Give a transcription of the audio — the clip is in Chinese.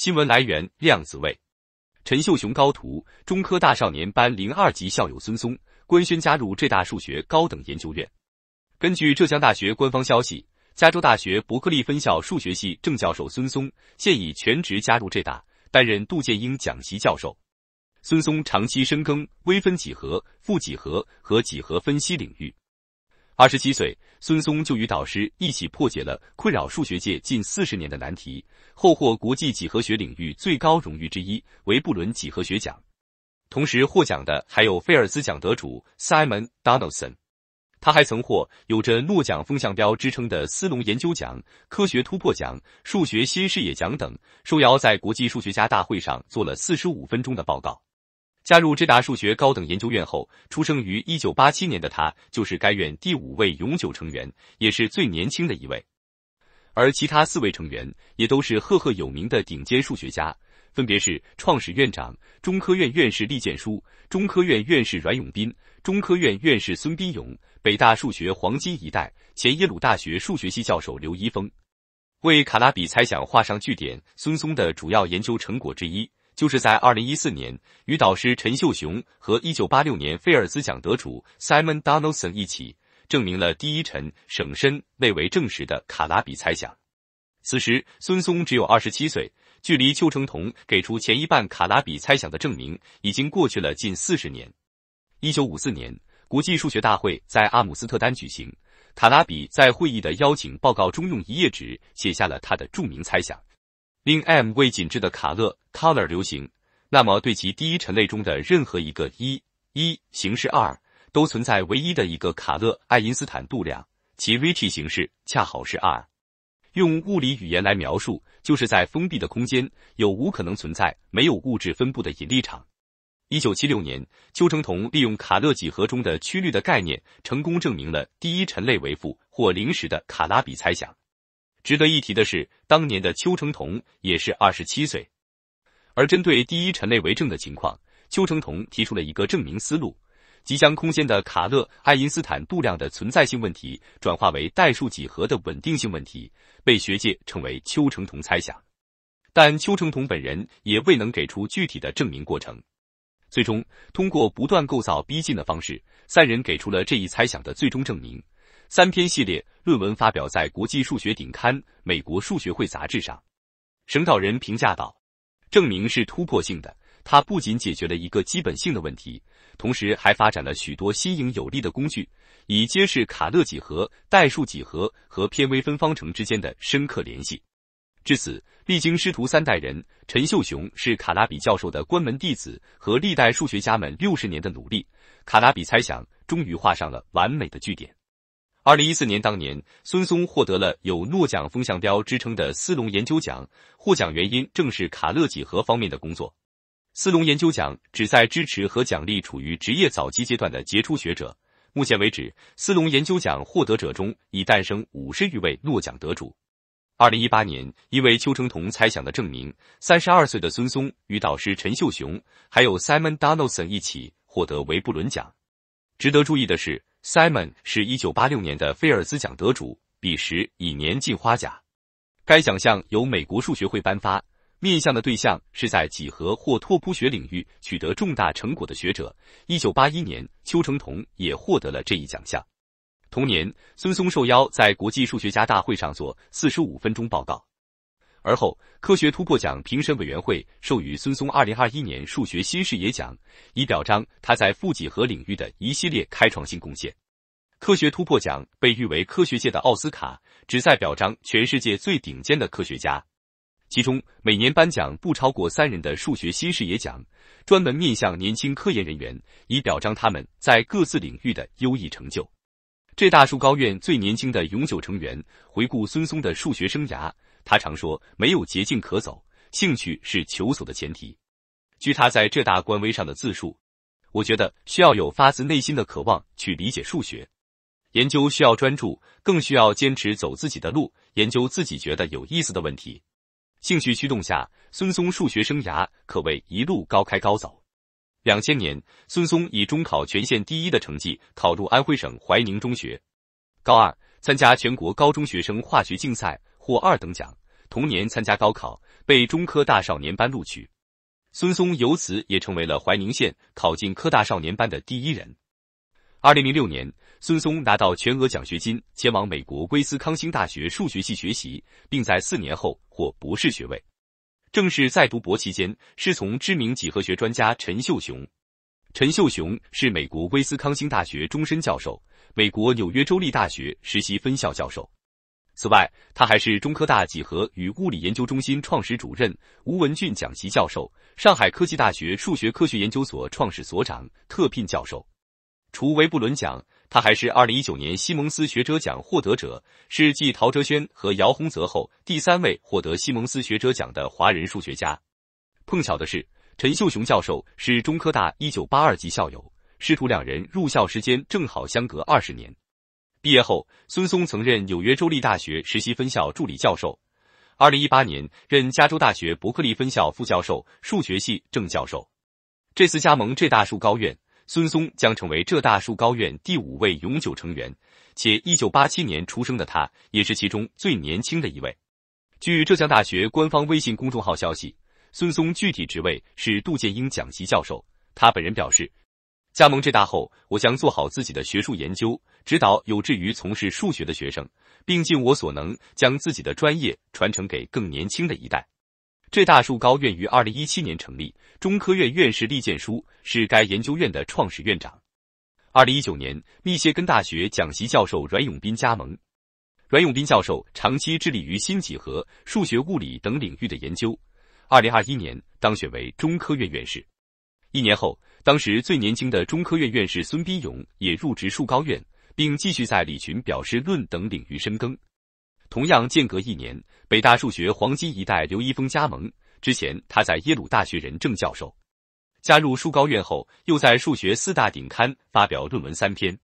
新闻来源：量子位，陈秀雄高徒、中科大少年班零二级校友孙松官宣加入浙大数学高等研究院。根据浙江大学官方消息，加州大学伯克利分校数学系郑教授孙松现已全职加入浙大，担任杜建英讲席教授。孙松长期深耕微分几何、复几何和几何分析领域。二十七岁，孙松就与导师一起破解了困扰数学界近四十年的难题，后获国际几何学领域最高荣誉之一——维布伦几何学奖。同时获奖的还有菲尔兹奖得主 Simon Donaldson。他还曾获有着“诺奖风向标”之称的斯隆研究奖、科学突破奖、数学新视野奖等，受邀在国际数学家大会上做了四十五分钟的报告。加入智达数学高等研究院后，出生于1987年的他，就是该院第五位永久成员，也是最年轻的一位。而其他四位成员也都是赫赫有名的顶尖数学家，分别是创始院长、中科院院士厉建书，中科院院士阮永斌，中科院院士孙斌勇，北大数学黄金一代、前耶鲁大学数学系教授刘一峰，为卡拉比猜想画上句点。孙松的主要研究成果之一。就是在二零一四年，与导师陈秀雄和一九八六年菲尔兹奖得主 Simon Donaldson 一起，证明了第一陈省身未为正实的卡拉比猜想。此时，孙松只有二十七岁，距离邱成桐给出前一半卡拉比猜想的证明，已经过去了近四十年。一九五四年，国际数学大会在阿姆斯特丹举行，卡拉比在会议的邀请报告中用一页纸写下了他的著名猜想。令 m 为紧致的卡勒 c o l o r 流行，那么对其第一陈类中的任何一个一一形式二都存在唯一的一个卡勒爱因斯坦度量，其 vt 形式恰好是 r。用物理语言来描述，就是在封闭的空间有无可能存在没有物质分布的引力场。一九七六年，丘成桐利用卡勒几何中的曲率的概念，成功证明了第一陈类为负或零时的卡拉比猜想。值得一提的是，当年的丘成桐也是二十七岁。而针对第一陈类为证的情况，丘成桐提出了一个证明思路，即将空间的卡勒爱因斯坦度量的存在性问题转化为代数几何的稳定性问题，被学界称为丘成桐猜想。但丘成桐本人也未能给出具体的证明过程。最终，通过不断构造逼近的方式，三人给出了这一猜想的最终证明。三篇系列。论文发表在国际数学顶刊《美国数学会杂志》上。审稿人评价道：“证明是突破性的，它不仅解决了一个基本性的问题，同时还发展了许多新颖有力的工具，以揭示卡勒几何、代数几何和偏微分方程之间的深刻联系。”至此，历经师徒三代人，陈秀雄是卡拉比教授的关门弟子，和历代数学家们六十年的努力，卡拉比猜想终于画上了完美的句点。二零一四年，当年孙松获得了有诺奖风向标之称的斯隆研究奖，获奖原因正是卡勒几何方面的工作。斯隆研究奖旨在支持和奖励处于职业早期阶段的杰出学者。目前为止，斯隆研究奖获得者中已诞生五十余位诺奖得主。二零一八年，因为丘成桐猜想的证明，三十二岁的孙松与导师陈秀雄，还有 Simon Donaldson 一起获得维布伦奖。值得注意的是。Simon 是一九八六年的菲尔兹奖得主，彼时已年近花甲。该奖项由美国数学会颁发，面向的对象是在几何或拓扑学领域取得重大成果的学者。一九八一年，邱成桐也获得了这一奖项。同年，孙松受邀在国际数学家大会上做四十五分钟报告。而后，科学突破奖评审委员会授予孙松2021年数学新视野奖，以表彰他在复几何领域的一系列开创性贡献。科学突破奖被誉为科学界的奥斯卡，旨在表彰全世界最顶尖的科学家。其中，每年颁奖不超过三人的数学新视野奖，专门面向年轻科研人员，以表彰他们在各自领域的优异成就。浙大数高院最年轻的永久成员，回顾孙松的数学生涯。他常说没有捷径可走，兴趣是求索的前提。据他在浙大官微上的自述，我觉得需要有发自内心的渴望去理解数学，研究需要专注，更需要坚持走自己的路，研究自己觉得有意思的问题。兴趣驱动下，孙松数学生涯可谓一路高开高走。两千年，孙松以中考全县第一的成绩考入安徽省怀宁中学。高二，参加全国高中学生化学竞赛获二等奖。同年参加高考，被中科大少年班录取，孙松由此也成为了怀宁县考进科大少年班的第一人。二零零六年，孙松拿到全额奖学金，前往美国威斯康星大学数学系学习，并在四年后获博士学位。正是在读博期间，师从知名几何学专家陈秀雄。陈秀雄是美国威斯康星大学终身教授，美国纽约州立大学实习分校教授。此外，他还是中科大几何与物理研究中心创始主任吴文俊、讲席教授，上海科技大学数学科学研究所创始所长、特聘教授。除韦布伦奖，他还是2019年西蒙斯学者奖获得者，是继陶哲轩和姚宏泽后第三位获得西蒙斯学者奖的华人数学家。碰巧的是，陈秀雄教授是中科大1982级校友，师徒两人入校时间正好相隔二十年。毕业后，孙松曾任纽约州立大学实习分校助理教授，二零一八年任加州大学伯克利分校副教授、数学系正教授。这次加盟浙大数高院，孙松将成为浙大数高院第五位永久成员，且一九八七年出生的他也是其中最年轻的一位。据浙江大学官方微信公众号消息，孙松具体职位是杜建英讲席教授。他本人表示。加盟浙大后，我将做好自己的学术研究，指导有志于从事数学的学生，并尽我所能将自己的专业传承给更年轻的一代。浙大数高院于二零一七年成立，中科院院士厉建书是该研究院的创始院长。二零一九年，密歇根大学讲席教授阮永斌加盟。阮永斌教授长期致力于新几何、数学、物理等领域的研究，二零二一年当选为中科院院士。一年后，当时最年轻的中科院院士孙斌勇也入职数高院，并继续在理群表示论等领域深耕。同样间隔一年，北大数学黄金一代刘一峰加盟。之前他在耶鲁大学任正教授，加入数高院后，又在数学四大顶刊发表论文三篇。